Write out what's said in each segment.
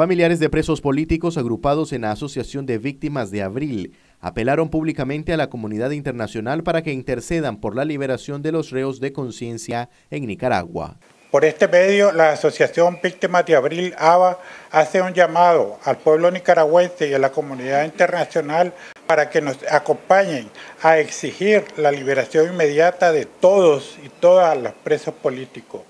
Familiares de presos políticos agrupados en la Asociación de Víctimas de Abril apelaron públicamente a la comunidad internacional para que intercedan por la liberación de los reos de conciencia en Nicaragua. Por este medio, la Asociación Víctimas de Abril, ABA, hace un llamado al pueblo nicaragüense y a la comunidad internacional para que nos acompañen a exigir la liberación inmediata de todos y todas los presos políticos.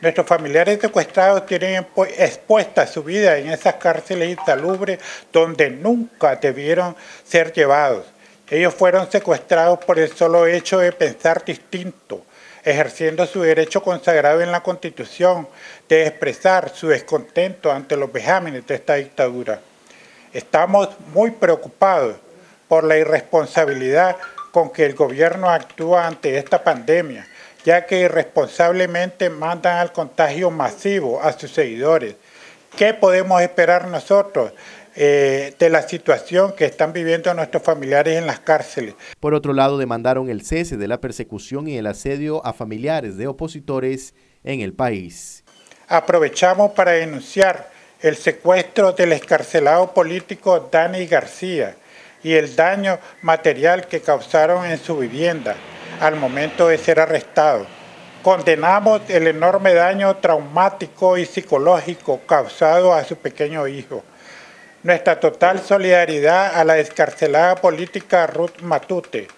Nuestros familiares secuestrados tienen expuesta su vida en esas cárceles insalubres donde nunca debieron ser llevados. Ellos fueron secuestrados por el solo hecho de pensar distinto, ejerciendo su derecho consagrado en la Constitución de expresar su descontento ante los vejámenes de esta dictadura. Estamos muy preocupados por la irresponsabilidad con que el gobierno actúa ante esta pandemia ya que irresponsablemente mandan al contagio masivo a sus seguidores. ¿Qué podemos esperar nosotros? Eh, de la situación que están viviendo nuestros familiares en las cárceles. Por otro lado, demandaron el cese de la persecución y el asedio a familiares de opositores en el país. Aprovechamos para denunciar el secuestro del escarcelado político Dani García y el daño material que causaron en su vivienda al momento de ser arrestado. Condenamos el enorme daño traumático y psicológico causado a su pequeño hijo. Nuestra total solidaridad a la descarcelada política Ruth Matute.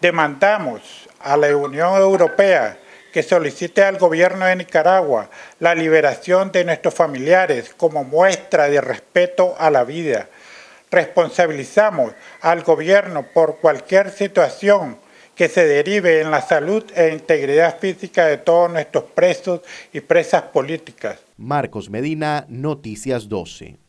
Demandamos a la Unión Europea que solicite al gobierno de Nicaragua la liberación de nuestros familiares como muestra de respeto a la vida. Responsabilizamos al gobierno por cualquier situación que se derive en la salud e integridad física de todos nuestros presos y presas políticas. Marcos Medina, Noticias 12.